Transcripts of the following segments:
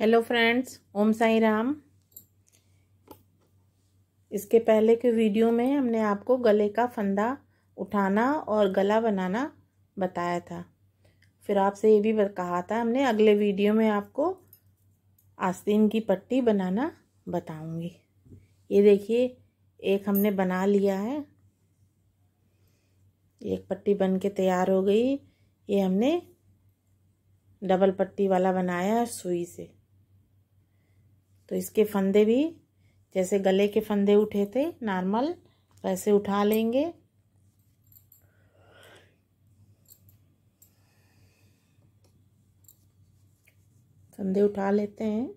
hello friends Om Sai Ram इसके पहले के वीडियो में हमने आपको गले का फंदा उठाना और गला बनाना बताया था फिर आपसे ये भी कहा था हमने अगले वीडियो में आपको आस्तीन की पट्टी बनाना बताऊंगी ये देखिए एक हमने बना लिया है एक पट्टी बन के तैयार हो गई ये हमने डबल पट्टी वाला बनाया है सुई से तो इसके फंदे भी जैसे गले के फंदे उठे थे नॉर्मल वैसे उठा लेंगे फंदे उठा लेते हैं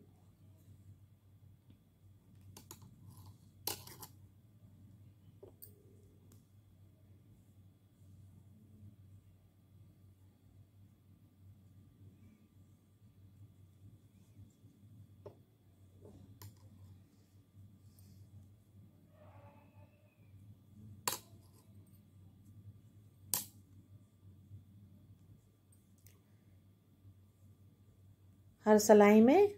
हर सलाई में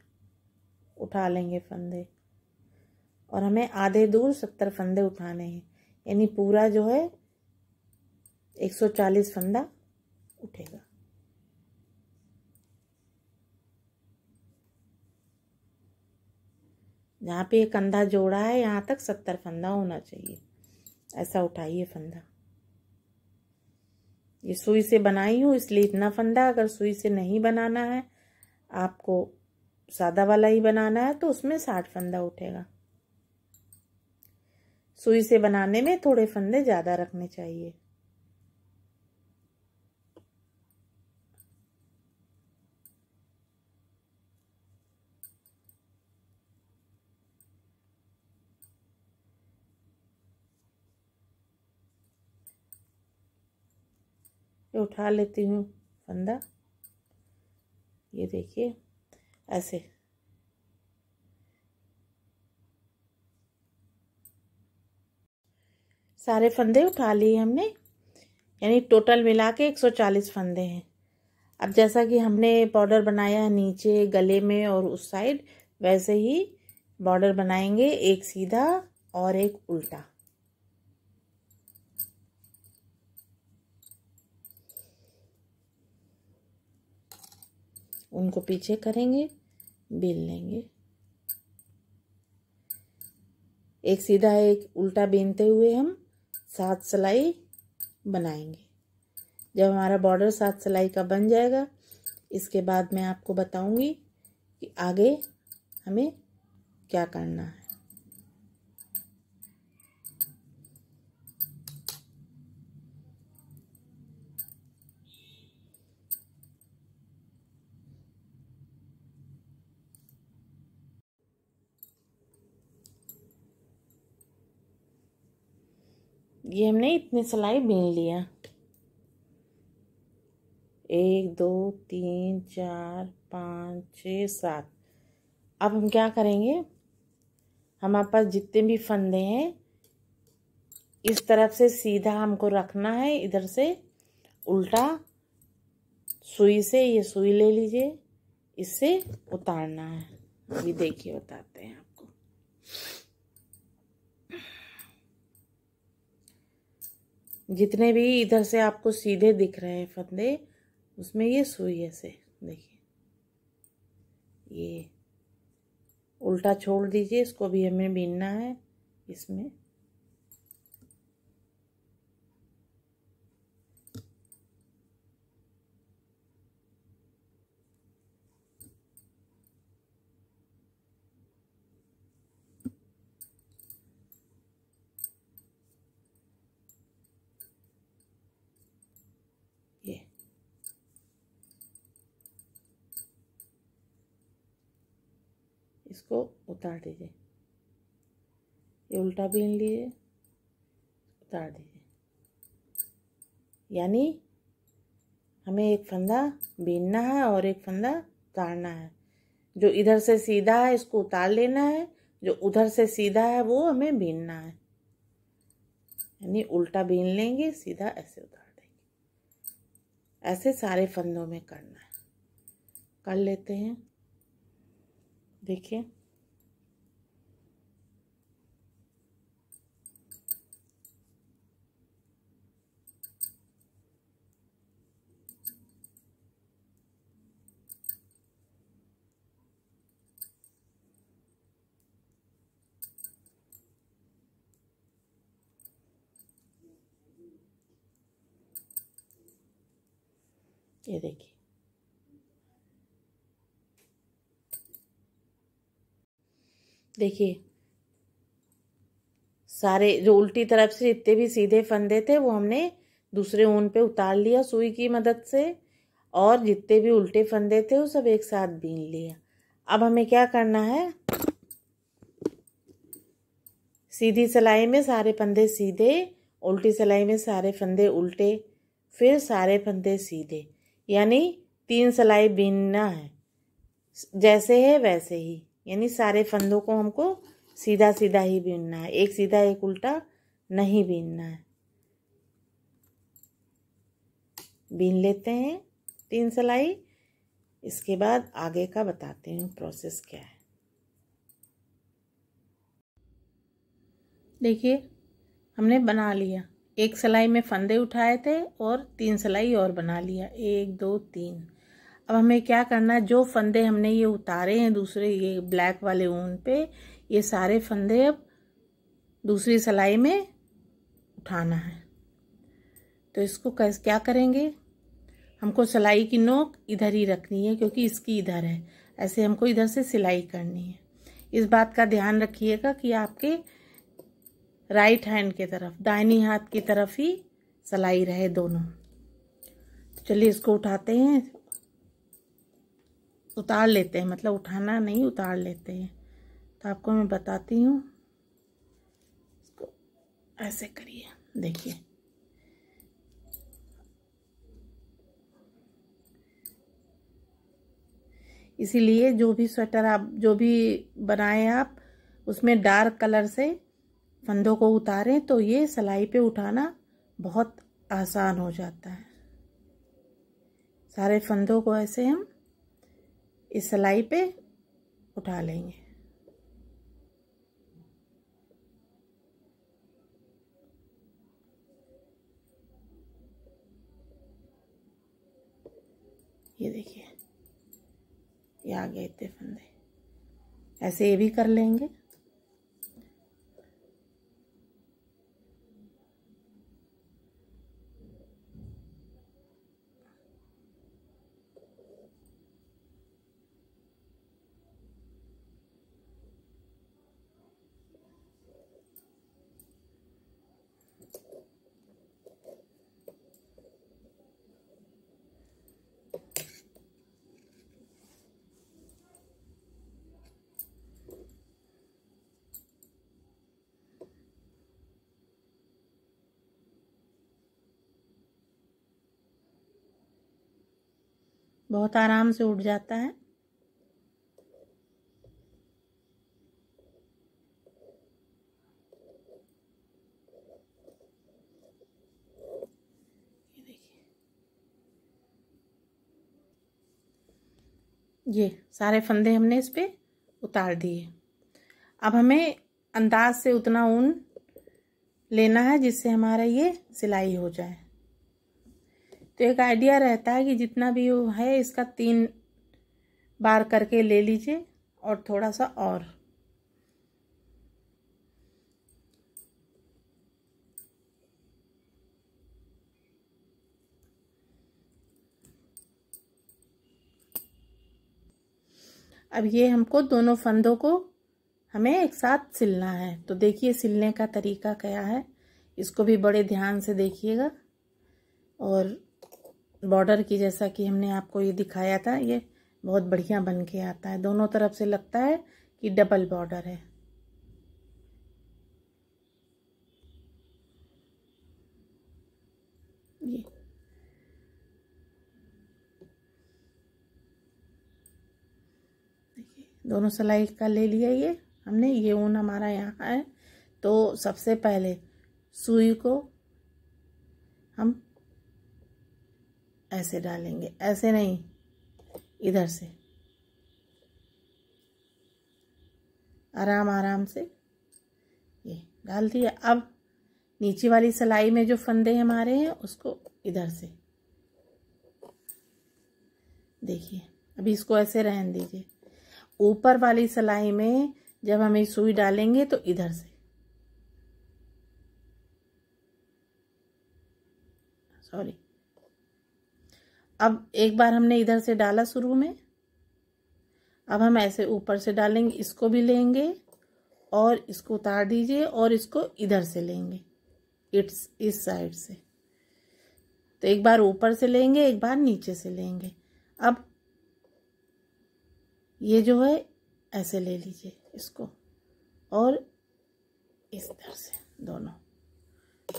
उठा लेंगे फंदे और हमें आधे दूर सत्तर फंदे उठाने हैं यानी पूरा जो है एक सौ चालीस फंदा उठेगा जहाँ पे ये कंधा जोड़ा है यहाँ तक सत्तर फंदा होना चाहिए ऐसा उठाइए फंदा ये सुई से बनाई हूँ इसलिए इतना फंदा अगर सुई से नहीं बनाना है आपको सादा वाला ही बनाना है तो उसमें साठ फंदा उठेगा सुई से बनाने में थोड़े फंदे ज़्यादा रखने चाहिए उठा लेती हूँ फंदा ये देखिए ऐसे सारे फंदे उठा लिए हमने यानी टोटल मिला के एक सौ चालीस फंदे हैं अब जैसा कि हमने बॉर्डर बनाया है नीचे गले में और उस साइड वैसे ही बॉर्डर बनाएंगे एक सीधा और एक उल्टा उनको पीछे करेंगे बेल लेंगे एक सीधा एक उल्टा बीनते हुए हम सात सिलाई बनाएंगे जब हमारा बॉर्डर सात सिलाई का बन जाएगा इसके बाद मैं आपको बताऊंगी कि आगे हमें क्या करना है ये हमने इतने सिलाई बीन लिया एक दो तीन चार पाँच छ सात अब हम क्या करेंगे हमारे पास जितने भी फंदे हैं इस तरफ से सीधा हमको रखना है इधर से उल्टा सुई से ये सुई ले लीजिए इससे उतारना है अभी देखिए बताते हैं आपको जितने भी इधर से आपको सीधे दिख रहे हैं फंदे उसमें ये सुई ऐसे देखिए ये उल्टा छोड़ दीजिए इसको भी हमें बीनना है इसमें इसको उतार दीजिए ये उल्टा बीन लीजिए उतार दीजिए यानी हमें एक फंदा बीनना है और एक फंदा उतारना है जो इधर से सीधा है इसको उतार लेना है जो उधर से सीधा है वो हमें बीनना है यानी उल्टा बीन लेंगे सीधा ऐसे उतार देंगे ऐसे सारे फंदों में करना है कर लेते हैं देखिए ये देखिए देखिए सारे जो उल्टी तरफ से जितने भी सीधे फंदे थे वो हमने दूसरे ऊन पे उतार लिया सुई की मदद से और जितने भी उल्टे फंदे थे वो सब एक साथ बीन लिया अब हमें क्या करना है सीधी सिलाई में सारे फंदे सीधे उल्टी सिलाई में सारे फंदे उल्टे फिर सारे फंदे सीधे यानी तीन सिलाई बीनना है जैसे है वैसे ही यानी सारे फंदों को हमको सीधा सीधा ही बीनना है एक सीधा एक उल्टा नहीं बीनना है बीन लेते हैं तीन सिलाई इसके बाद आगे का बताते हैं प्रोसेस क्या है देखिए हमने बना लिया एक सिलाई में फंदे उठाए थे और तीन सिलाई और बना लिया एक दो तीन अब हमें क्या करना है जो फंदे हमने ये उतारे हैं दूसरे ये ब्लैक वाले ऊन पे ये सारे फंदे अब दूसरी सिलाई में उठाना है तो इसको कैस क्या करेंगे हमको सिलाई की नोक इधर ही रखनी है क्योंकि इसकी इधर है ऐसे हमको इधर से सिलाई करनी है इस बात का ध्यान रखिएगा कि आपके राइट हैंड के तरफ दाहिनी हाथ की तरफ ही सिलाई रहे दोनों तो चलिए इसको उठाते हैं उतार लेते हैं मतलब उठाना नहीं उतार लेते हैं तो आपको मैं बताती हूँ इसको ऐसे करिए देखिए इसीलिए जो भी स्वेटर आप जो भी बनाएं आप उसमें डार्क कलर से फंदों को उतारें तो ये सिलाई पे उठाना बहुत आसान हो जाता है सारे फंदों को ऐसे हम इस सिलाई पे उठा लेंगे ये देखिए ये आ गए इतने फंदे ऐसे ये भी कर लेंगे बहुत आराम से उठ जाता है ये सारे फंदे हमने इस पर उतार दिए अब हमें अंदाज से उतना ऊन लेना है जिससे हमारा ये सिलाई हो जाए तो एक आइडिया रहता है कि जितना भी वो है इसका तीन बार करके ले लीजिए और थोड़ा सा और अब ये हमको दोनों फंदों को हमें एक साथ सिलना है तो देखिए सिलने का तरीका क्या है इसको भी बड़े ध्यान से देखिएगा और बॉर्डर की जैसा कि हमने आपको ये दिखाया था ये बहुत बढ़िया बन के आता है दोनों तरफ से लगता है कि डबल बॉर्डर है ये दोनों सलाई का ले लिया ये हमने ये ऊन हमारा यहाँ है तो सबसे पहले सुई को ऐसे डालेंगे ऐसे नहीं इधर से आराम आराम से ये डाल दिया अब नीचे वाली सिलाई में जो फंदे हमारे हैं उसको इधर से देखिए अभी इसको ऐसे रहन दीजिए ऊपर वाली सिलाई में जब हमें सुई डालेंगे तो इधर से सॉरी अब एक बार हमने इधर से डाला शुरू में अब हम ऐसे ऊपर से डालेंगे इसको भी लेंगे और इसको उतार दीजिए और इसको इधर से लेंगे इट्स इस साइड से तो एक बार ऊपर से लेंगे एक बार नीचे से लेंगे अब ये जो है ऐसे ले लीजिए इसको और इस तरह से दोनों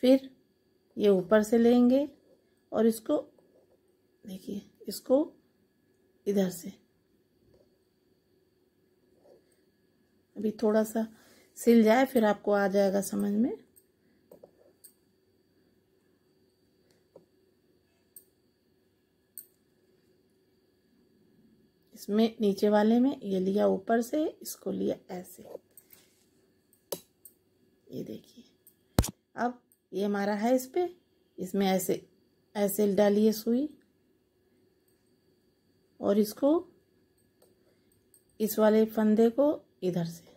फिर ये ऊपर से लेंगे और इसको देखिए इसको इधर से अभी थोड़ा सा सिल जाए फिर आपको आ जाएगा समझ में इसमें नीचे वाले में ये लिया ऊपर से इसको लिया ऐसे ये देखिए अब ये हमारा है इस पर इसमें ऐसे ऐसे डालिए सुई और इसको इस वाले फंदे को इधर से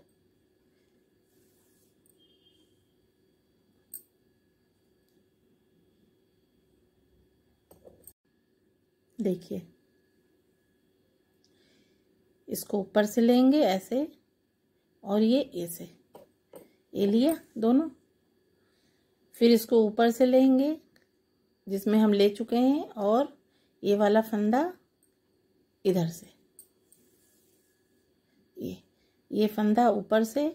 देखिए इसको ऊपर से लेंगे ऐसे और ये ऐसे ये लिया दोनों फिर इसको ऊपर से लेंगे जिसमें हम ले चुके हैं और ये वाला फंदा इधर से ये ये फंदा ऊपर से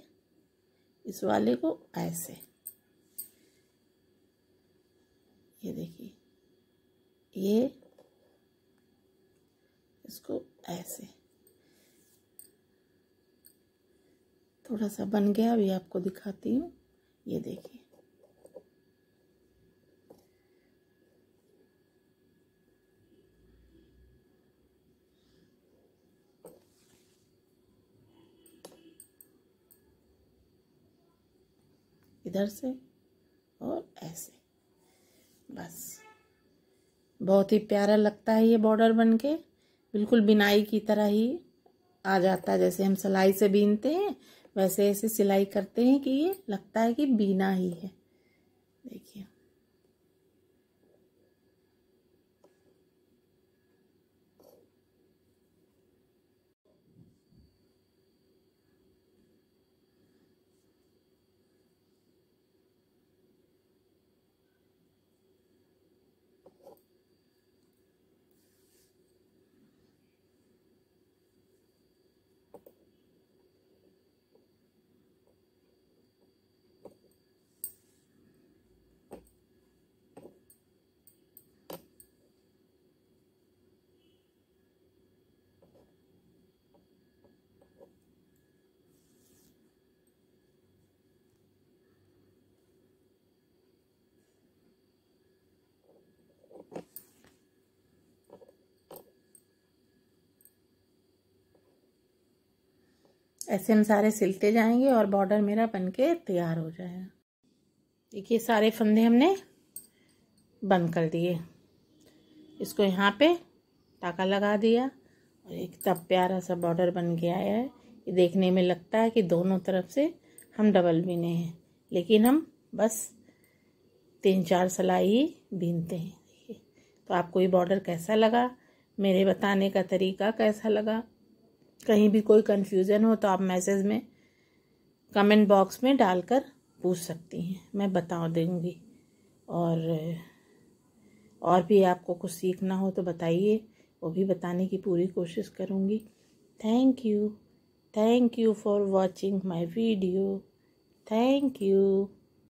इस वाले को ऐसे ये देखिए ये इसको ऐसे थोड़ा सा बन गया अभी आपको दिखाती हूँ ये देखिए इधर से और ऐसे बस बहुत ही प्यारा लगता है ये बॉर्डर बन के बिल्कुल बिनाई की तरह ही आ जाता है जैसे हम सिलाई से बीनते हैं वैसे ऐसे सिलाई करते हैं कि ये लगता है कि बीना ही है ऐसे हम सारे सिलते जाएंगे और बॉर्डर मेरा बन के तैयार हो जाएगा देखिए सारे फंदे हमने बंद कर दिए इसको यहाँ पे टाका लगा दिया और एक तब प्यारा सा बॉर्डर बन के आया है ये देखने में लगता है कि दोनों तरफ से हम डबल बीने हैं लेकिन हम बस तीन चार सलाई ही बीनते हैं तो आपको ये बॉर्डर कैसा लगा मेरे बताने का तरीका कैसा लगा कहीं भी कोई कन्फ्यूज़न हो तो आप मैसेज में कमेंट बॉक्स में डालकर पूछ सकती हैं मैं बता दूँगी और और भी आपको कुछ सीखना हो तो बताइए वो भी बताने की पूरी कोशिश करूँगी thank you thank you for watching my video thank you